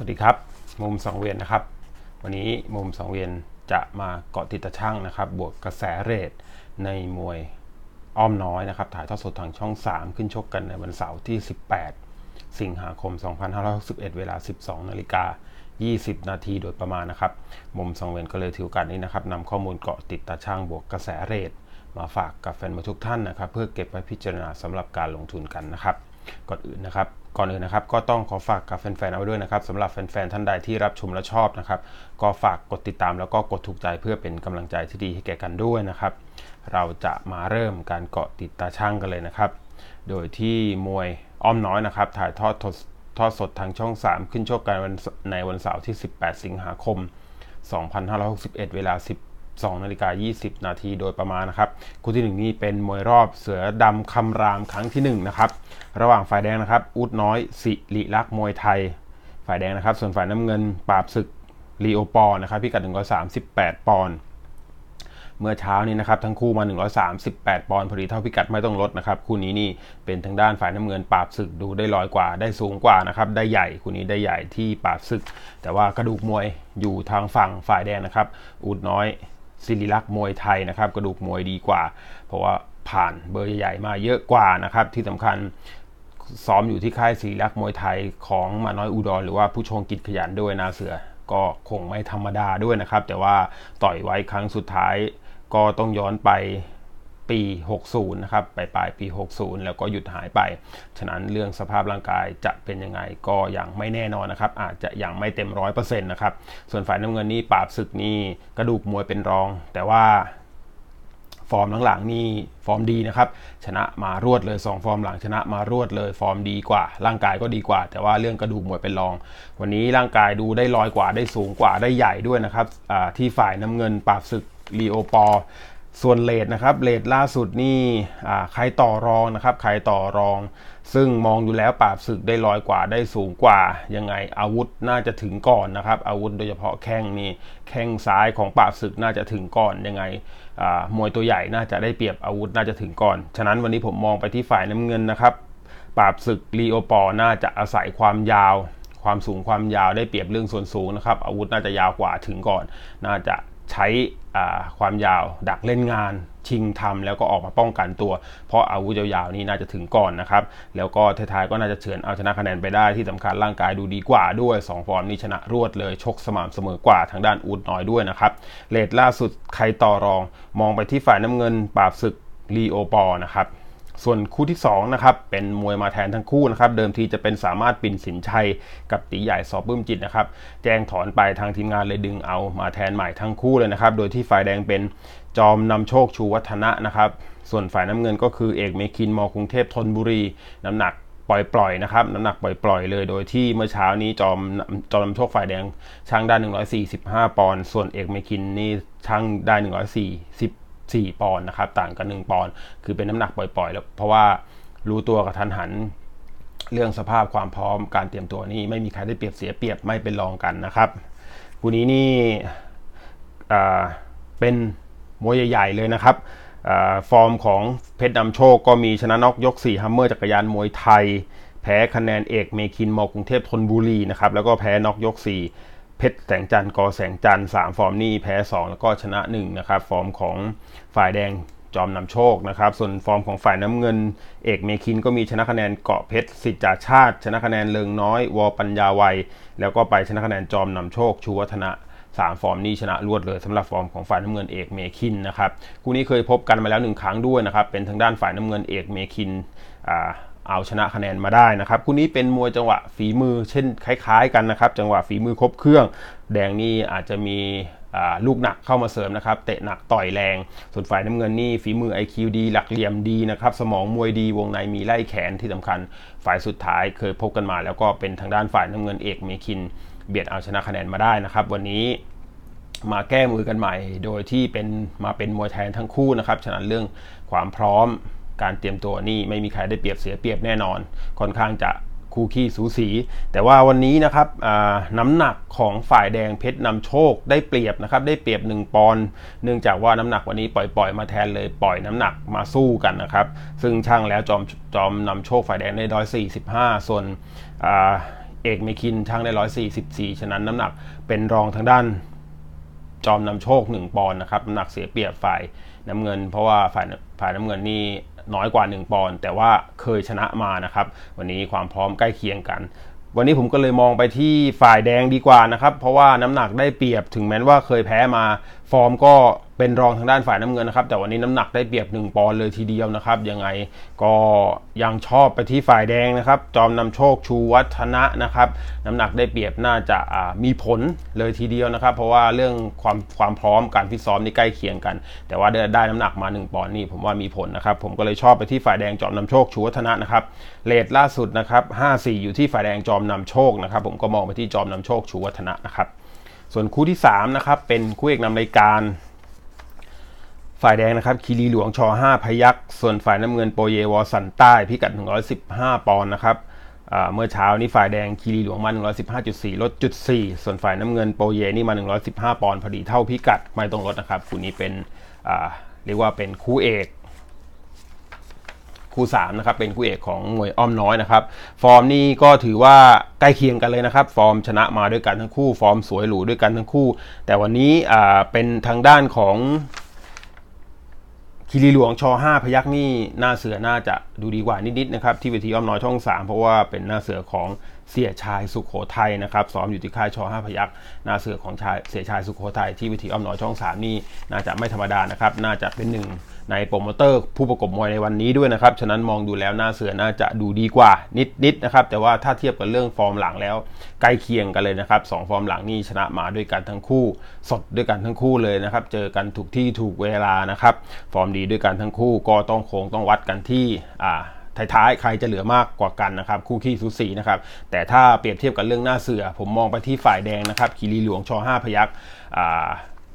สวัสดีครับ มุมสองเวียนนะครับ วันนี้มุมสองเวียนจะมาเกาะติดตะช่างนะครับบวกกระแสเรทในมวยอ้อมน้อยนะครับ ถ่ายทอดสดทางช่อง 3 ขึ้นชกกันในวันเสาร์ที่ 18 สิงหาคม 2561เวลา 12นาฬิกา20นาทีโดยประมาณนะครับ มุมสองเวียนก็เลยถือโอกาสนี้นะครับนำข้อมูลเกาะติดตะช่างบวกกระแสเรทมาฝากกับแฟนมวยทุกท่านนะครับ เพื่อเก็บไว้พิจารณาสำหรับการลงทุนกันนะครับ ก่อนอื่นนะครับก่อนอื่นนะครับก็ต้องขอฝากกับแฟนๆเอาไว้ด้วยนะครับสำหรับแฟนๆท่านใดที่รับชมและชอบนะครับก็ฝากกดติดตามแล้วก็กดถูกใจเพื่อเป็นกำลังใจที่ดีให้แก่กันด้วยนะครับเราจะมาเริ่มการเกาะติดตาช่างกันเลยนะครับโดยที่มวยอ้อมน้อยนะครับถ่ายทอดทอดสดทางช่อง 3 ขึ้นชกกันในวันเสาร์ที่ 18 สิงหาคม 2561 เวลา 10 12นาฬิกา20 นาทีโดยประมาณนะครับคู่ที่ 1 นี้เป็นมวยรอบเสือดำคำรามครั้งที่ 1 นะครับ ระหว่างฝ่ายแดงนะครับอุดน้อยสิริลักษ์มวยไทย ฝ่ายแดงนะครับ ส่วนฝ่ายน้ำเงิน ปราบศึกลีโอปอนะครับ พิกัด138 ปอนด์เมื่อเช้านี้นะครับ ทั้งคู่มา 138 ปอนด์พอดีเท่าพิกัดไม่ต้องลดนะครับคู่นี้นี่เป็นทางด้านฝ่ายน้ำเงิน ปราบศึกดูได้ลอยกว่าได้สูงกว่านะครับได้ใหญ่คู่นี้ได้ใหญ่ที่ปราบศึก แต่ว่ากระดูกมวยอยู่ทางฝั่งฝ่ายแดงนะครับอุดน้อยศิริลักษ์มวยไทยนะครับกระดูกมวยดีกว่า เพราะว่าผ่านเบอร์ใหญ่มาเยอะกว่านะครับที่สำคัญซ้อมอยู่ที่ค่ายศิริลักษ์มวยไทยของมาน้อยอุดร หรือว่าผู้ชงกิจขยันด้วยนาเสือก็คงไม่ธรรมดาด้วยนะครับ แต่ว่าต่อยไว้ครั้งสุดท้ายก็ต้องย้อนไปปี 60 นะครับ ปลายปลายปี 60 แล้วก็หยุดหายไป ฉะนั้นเรื่องสภาพร่างกายจะเป็นยังไงก็ยังไม่แน่นอนนะครับ อาจจะยังไม่เต็มร้อยเปอร์เซ็นต์นะครับ ส่วนฝ่ายน้ำเงินนี่ปราบศึกนี่กระดูกมวยเป็นรอง แต่ว่าฟอร์มหลังๆนี่ฟอร์มดีนะครับ ชนะมารวดเลย2ฟอร์มหลังชนะมารวดเลยฟอร์มดีกว่าร่างกายก็ดีกว่า แต่ว่าเรื่องกระดูกมวยเป็นรอง วันนี้ร่างกายดูได้ลอยกว่าได้สูงกว่าได้ใหญ่ด้วยนะครับที่ฝ่ายน้ำเงิน ปราบศึกลีโอปอส่วนเลทนะครับเลทล่าสุดนี่ใครต่อรองนะครับ ใครต่อรอง ซึ่งมองอยู่แล้วปราบศึกได้ลอยกว่าได้สูงกว่ายังไงอาวุธน่าจะถึงก่อนนะครับ อาวุธโดยเฉพาะแข้งนี่แข้งซ้ายของปราบศึกน่าจะถึงก่อน ยังไงมวยตัวใหญ่น่าจะได้เปรียบอาวุธน่าจะถึงก่อน ฉะนั้นวันนี้ผมมองไปที่ฝ่ายน้ำเงินนะครับ ปราบศึกลีโอปอน่าจะอาศัยความยาว ความสูงความยาวได้เปรียบเรื่องส่วนสูงนะครับ อาวุธน่าจะยาวกว่าถึงก่อนน่าจะใช้ความยาวดักเล่นงาน ชิงทำแล้วก็ออกมาป้องกันตัว เพราะอาวุธยาวๆนี่ น่าจะถึงก่อนนะครับ แล้วก็ ท้าย ๆ ก็น่าจะเฉือน เอาชนะคะแนนไปได้ที่สำคัญร่างกายดูดีกว่าด้วย2ฟอร์มนี้ชนะรวดเลยชกสม่ำเสมอกว่าทางด้านอูดน้อยด้วยนะครับเลดล่าสุด ใครต่อรอง มองไปที่ฝ่ายน้ำเงิน ปราบศึกลีโอปอนะครับส่วนคู่ที่2นะครับเป็นมวยมาแทนทั้งคู่นะครับเดิมทีจะเป็นสามารถปิ่นสินชัยกับตีใหญ่สอบปื้มจิตนะครับ แจ้งถอนไปทางทีมงานเลยดึงเอามาแทนใหม่ทั้งคู่เลยนะครับ โดยที่ฝ่ายแดงเป็นจอมนำโชคชูวัฒนะนะครับ ส่วนฝ่ายน้ำเงินก็คือ เอกเมคินมอกรุงเทพธนบุรี น้ำหนักปล่อยๆนะครับน้ำหนักปล่อย ๆ เลย โดยที่เมื่อเช้านี้จอมจอมนำโชคฝ่ายแดงช่างได้145ปอนด์ส่วนเอกเมคินนี่ช่างได้140 4ปอนด์นะครับ ต่างกัน1ปอนด์คือเป็นน้ำหนักปล่อย ๆ แล้วเพราะว่ารู้ตัวกระทันหัน เรื่องสภาพความพร้อมการเตรียมตัวนี่ไม่มีใครได้เปรียบเสียเปรียบไม่เป็นรองกันนะครับคู่นี้นี่เป็นมวยใหญ่ ๆ เลยนะครับอฟอร์มของเพชรดำโชคก็มีชนะนอกยก4ฮัมเมอร์จักรยานมวยไทย แพ้คะแนนเอกเมคินมอกรุงเทพธนบุรีนะครับแล้วก็แพ้นอกยก4เพชรแสงจันทร์กอแสงจันทร์3ฟอร์มนี่แพ้ 2 แล้วก็ชนะ1นะครับ ฟอร์มของฝ่ายแดงจอมนำโชคนะครับ ส่วนฟอร์มของฝ่ายน้ำเงินเอกเมคินก็มีชนะคะแนนเกาะเพชรสิจ่าชาติ ชนะคะแนนเลิงน้อยวอปัญญาวัย แล้วก็ไปชนะคะแนนจอมนำโชคชูวัฒนะสามฟอร์มนี้ชนะรวดเลย สำหรับฟอร์มของฝ่ายน้ำเงินเอกเมคินนะครับคู่นี้เคยพบกันมาแล้วหนึ่งครั้งด้วยนะครับเป็นทางด้านฝ่ายน้ำเงินเอกเมคินอ่าเอาชนะคะแนนมาได้นะครับคู่นี้เป็นมวยจังหวะฝีมือเช่นคล้ายๆกันนะครับจังหวะฝีมือครบเครื่อง แดงนี่อาจจะมีลูกหนักเข้ามาเสริมนะครับเตะหนักต่อยแรงส่วนฝ่ายน้ำเงินนี่ฝีมือ IQ ดีหลักเหลี่ยมดีนะครับสมองมวยดีวงในมีไล่แขนที่สำคัญ ฝ่ายสุดท้ายเคยพบกันมา แล้วก็เป็นทางด้านฝ่ายน้ำเงินเอกเมคิน เบียดเอาชนะคะแนนมาได้นะครับ วันนี้มาแก้มือกันใหม่ โดยที่เป็นมาเป็นมวยแทนทั้งคู่นะครับฉะนั้นเรื่องความพร้อมการเตรียมตัวนี่ไม่มีใครได้เปรียบเสียเปรียบแน่นอน ค่อนข้างจะคู่ขี้สูสี แต่ว่าวันนี้นะครับน้ำหนักของฝ่ายแดงเพชรนำโชคได้เปรียบนะครับได้เปรียบ 1 ปอนด์ เนื่องจากว่าน้ำหนักวันนี้ปล่อยยมาแทนเลยปล่อยน้ำหนักมาสู้กันนะครับ ซึ่งช่างแล้วจอมจอมนำโชคฝ่ายแดงได้ร้อยสี่สิบห้าส่วนเอกเมคินช่างได้ร้อยสี่สิบสี่ฉะนั้นน้ำหนักเป็นรองทางด้านจอมนำโชค1ปอนด์นะครับน้ำหนักเสียเปรียบฝ่ายน้ำเงินเพราะว่าฝ่ายฝ่ายน้ำเงินนี่น้อยกว่า 1 ปอนด์แต่ว่าเคยชนะมานะครับ วันนี้ความพร้อมใกล้เคียงกัน วันนี้ผมก็เลยมองไปที่ฝ่ายแดงดีกว่านะครับ เพราะว่าน้ำหนักได้เปรียบถึงแม้ว่าเคยแพ้มาฟอร์มก็เป็นรองทางด้านฝ่ายน้ำเงินนะครับแต่วันนี้น้ำหนักได้เปรียบ 1ปอนด์เลยทีเดียวนะครับยังไงก็ยังชอบไปที่ฝ่ายแดงนะครับจอมนำโชคชูวัฒนะนะครับน้ำหนักได้เปรียบน่าจะมีผลเลยทีเดียวนะครับเพราะว่าเรื่องความความพร้อมการฟิตซ้อมนี่ใกล้เคียงกัน แต่ว่าได้น้ำหนักมา 1ปอนด์นี่ผมว่ามีผลนะครับผมก็เลยชอบไปที่ฝ่ายแดงจอมนำโชคชูวัฒนะนะครับเลทล่าสุดนะครับ5-4 อยู่ที่ฝ่ายแดงจอมนำโชคนะครับ ผมก็มองไปที่จอมนำโชคชูวัฒนะนะครับส่วนคู่ที่3นะครับเป็นคู่เอกนำรายการฝ่ายแดงนะครับคีรีหลวงช5พยักส่วนฝ่ายน้ำเงินโปเยวอสันใต้พิกัด 115 ปอนด์นะครับเมื่อเช้านี้ฝ่ายแดงคีรีหลวงมา115.4ลดจุด4ส่วนฝ่ายน้ำเงินโปเยนี่มา 115ปอนด์พอดีเท่าพิกัดไม่ต้องลดนะครับคู่นี้เป็นเรียกว่าเป็นคู่เอกคู่3นะครับเป็นคู่เอกของมวยอ้อมน้อยนะครับฟอร์มนี่ก็ถือว่าใกล้เคียงกันเลยนะครับ ฟอร์มชนะมาด้วยกันทั้งคู่ ฟอร์มสวยหรูด้วยกันทั้งคู่แต่วันนี้เป็นทางด้านของคีรีหลวงชอ5พยักนี่หน้าเสือน่าจะดูดีกว่านิดๆนะครับที่เวทีอ้อมน้อยช่อง3เพราะว่าเป็นหน้าเสือของเสียชายสุขโขทัยนะครับซ้อมอยู่ที่ค่ายชอ5พยักหน้าเสือของชายเสียชายสุขโขทัยที่เวทีอ้อมน้อยช่อง3นี่น่าจะไม่ธรรมดานะครับน่าจะเป็นหนึ่งในโปรโมเตอร์ผู้ประกบมวยในวันนี้ด้วยนะครับฉะนั้นมองดูแล้วหน้าเสือน่าจะดูดีกว่านิดนิดนะครับ แต่ว่าถ้าเทียบกับเรื่องฟอร์มหลังแล้ว ใกล้เคียงกันเลยนะครับสองฟอร์มหลังนี่ชนะมาด้วยกันทั้งคู่ สดด้วยกันทั้งคู่เลยนะครับเจอกันถูกที่ถูกเวลานะครับฟอร์มดีด้วยกันทั้งคู่ ก็ต้องโค้งต้องวัดกันที่อ่าท้ายๆใครจะเหลือมากกว่ากันนะครับคู่ขี้สูสีนะครับแต่ถ้าเปรียบเทียบกับเรื่องหน้าเสือผมมองไปที่ฝ่ายแดงนะครับคีรีหลวงชอห้าพยักษ์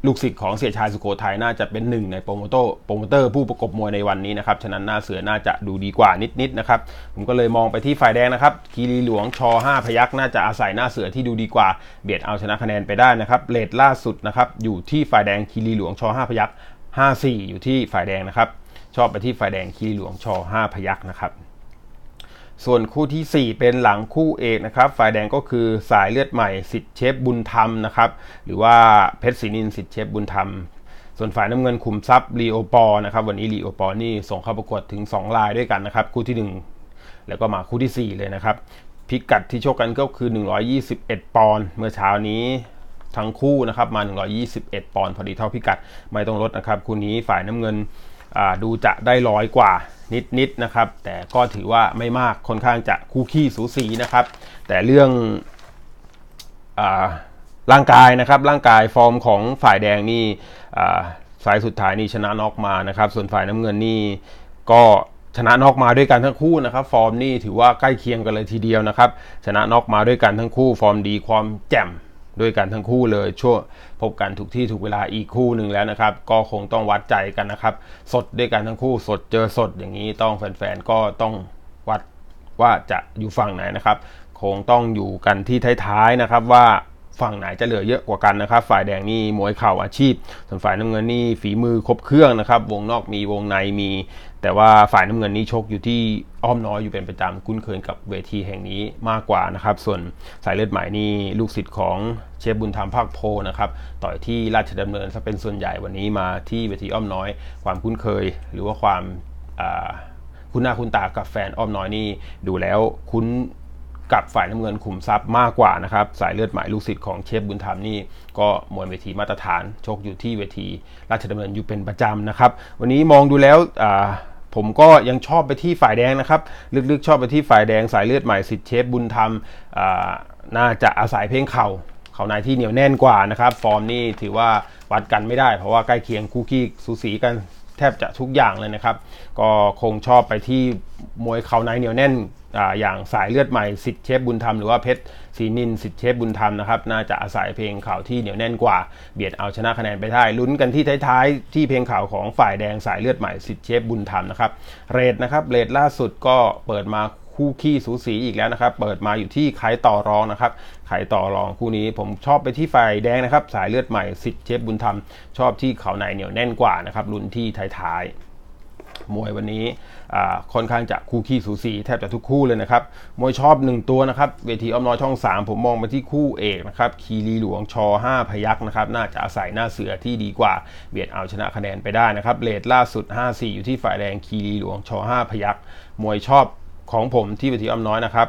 ลูกศิษย์ของเสียชายสุโขทัยน่าจะเป็นหนึ่งในโปรโมโตโปรโมเตอร์ผู้ประกบมวยในวันนี้นะครับ ฉะนั้นหน้าเสือน่าจะดูดีกว่านิดๆนนะครับ ผมก็เลยมองไปที่ฝ่ายแดงนะครับ คีรีหลวงชอ 5 พยักน่าจะอาศัยหน้าเสือที่ดูดีกว่าเบียดเอาชนะคะแนนไปได้นะครับเลดล่าสุดนะครับอยู่ที่ฝ่ายแดงคีรีหลวงชอ 5 พยัก54 อยู่ที่ฝ่ายแดงนะครับ ชอบไปที่ฝ่ายแดงคีรีหลวงชอ5พยักนะครับส่วนคู่ที่4เป็นหลังคู่เอกนะครับฝ่ายแดงก็คือสายเลือดใหม่สิทธิเชฟบุญธรรมนะครับ หรือว่าเพชรศรีนินสิทธิเชฟบุญธรรม ส่วนฝ่ายน้ำเงินขุมทรัพย์ลีโอปอนะครับ วันนี้ลีโอปอนี่ส่งเข้าประกวดถึง2ลายด้วยกันนะครับ คู่ที่1แล้วก็มาคู่ที่4เลยนะครับ พิกัดที่โชคกันก็คือ121ปอนด์เมื่อเช้านี้ทั้งคู่นะครับมา121ปอนด์พอดีเท่าพิกัดไม่ต้องลดนะครับ คู่นี้ฝ่ายน้ำเงินดูจะได้ร้อยกว่านิดๆนนะครับแต่ก็ถือว่าไม่มากค่อนข้างจะคู่ขี้สูสีนะครับ แต่เรื่องร่างกายนะครับร่างกายฟอร์มของฝ่ายแดงนี่สายสุดท้ายนี่ชนะน็อกมานะครับ ส่วนฝ่ายน้ำเงินนี่ก็ชนะนอกมาด้วยกันทั้งคู่นะครับฟอร์มนี่ถือว่าใกล้เคียงกันเลยทีเดียวนะครับ ชนะนอกมาด้วยกันทั้งคู่ฟอร์มดีความแจ่มด้วยกันทั้งคู่เลยช่วงพบกันถูกที่ถูกเวลาอีกคู่หนึ่งแล้วนะครับ ก็คงต้องวัดใจกันนะครับ สดด้วยกันทั้งคู่สดเจอสดอย่างนี้ ต้องแฟนๆก็ต้องวัดว่าจะอยู่ฝั่งไหนนะครับ คงต้องอยู่กันที่ท้ายๆนะครับว่าฝั่งไหนจะเหลือเยอะกว่ากันนะครับ ฝ่ายแดงนี่มวยเข่าอาชีพ ส่วนฝ่ายน้ำเงินนี่ฝีมือครบเครื่องนะครับวงนอกมีวงในมี แต่ว่าฝ่ายน้ำเงินนี่ชกอยู่ที่อ้อมน้อยอยู่เป็นประจำคุ้นเคยกับเวทีแห่งนี้มากกว่านะครับส่วนสายเลือดใหม่นี่ลูกศิษย์ของเชฟบุญธรรมภาคโพนะครับต่อยที่ราชดำเนินซะเป็นส่วนใหญ่วันนี้มาที่เวทีอ้อมน้อย ความคุ้นเคยหรือว่าความคุณหน้าคุณตากับแฟนอ้อมน้อยนี่ดูแล้วคุ้นกับฝ่ายน้ำเงินขุมทรัพย์มากกว่านะครับสายเลือดหมายลูกศิษย์ของเชฟบุญธรรมนี่ก็มวยเวทีมาตรฐานชกอยู่ที่เวทีราชดำเนินอยู่เป็นประจำนะครับ วันนี้มองดูแล้วผมก็ยังชอบไปที่ฝ่ายแดงนะครับ ลึกๆชอบไปที่ฝ่ายแดง สายเลือดใหม่สิทธิ์เชฟบุญธรรมน่าจะอาศัยเพลงเข่า เขานายที่เหนียวแน่นกว่านะครับฟอร์มนี่ถือว่าวัดกันไม่ได้ เพราะว่าใกล้เคียงคู่ขี้สูสีกันแทบจะทุกอย่างเลยนะครับก็คงชอบไปที่มวยเขานายเหนียวแน่นอย่างสายเลือดใหม่สิทธิเชฟบุญธรรมหรือว่าเพชรศรีนินสิทธิเชฟบุญธรรมนะครับน่าจะอาศัยเพลงข่าวที่เหนียวแน่นกว่า เบียดเอาชนะคะแนนไปได้ลุ้นกันที่ท้ายๆที่เพลงข่าวของฝ่ายแดงสายเลือดใหม่สิทธิเชฟบุญธรรมนะครับเรทนะครับเรทล่าสุดก็เปิดมาคู่ขี้สูสีอีกแล้วนะครับเปิดมาอยู่ที่ไขต่อรองนะครับไขต่อรองคู่นี้ผมชอบไปที่ฝ่ายแดงนะครับ สายเลือดใหม่สิทธิเชฟบุญธรรม ชอบที่เขาไหนเหนียวแน่นกว่านะครับลุ้นที่ท้ายๆมวยวันนี้ค่อนข้างจะคู่ขี้สูสีแทบจะทุกคู่เลยนะครับมวยชอบ 1 ตัวนะครับเวทีอ้อมน้อยช่อง 3 ผมมองไปที่คู่เอกนะครับคีรีหลวงชอ5พยักนะครับน่าจะอาศัยหน้าเสือที่ดีกว่าเบียดเอาชนะคะแนนไปได้นะครับเลทล่าสุด5-4อยู่ที่ฝ่ายแดงคีรีหลวงชอ5พยักมวยชอบของผมที่เวทีอ้อมน้อยนะครับ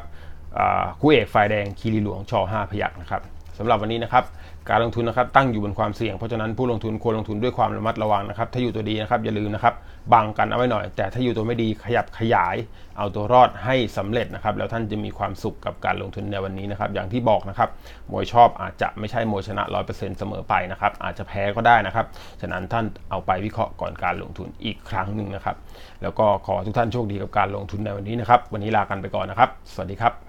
คู่เอกฝ่ายแดงคีรีหลวงชอ5พยักนะครับสำหรับวันนี้นะครับการลงทุนนะครับตั้งอยู่บนความเสี่ยงเพราะฉะนั้นผู้ลงทุนควรลงทุนด้วยความระมัดระวังนะครับถ้าอยู่ตัวดีนะครับ อย่าลืมนะครับบังกันเอาไว้หน่อย แต่ถ้าอยู่ตัวไม่ดีขยับขยายเอาตัวรอดให้สำเร็จนะครับแล้วท่านจะมีความสุขกับการลงทุนในวันนี้นะครับอย่างที่บอกนะครับมวยชอบอาจจะไม่ใช่มวยชนะ100%เสมอไปนะครับอาจจะแพ้ก็ได้นะครับฉะนั้นท่านเอาไปวิเคราะห์ก่อนการลงทุนอีกครั้งหนึ่งนะครับ แล้วก็ขอทุกท่านโชคดีกับการลงทุนในวันนี้นะครับวันนี้ลากันไปก่อนนะครับ สวัสดีครับ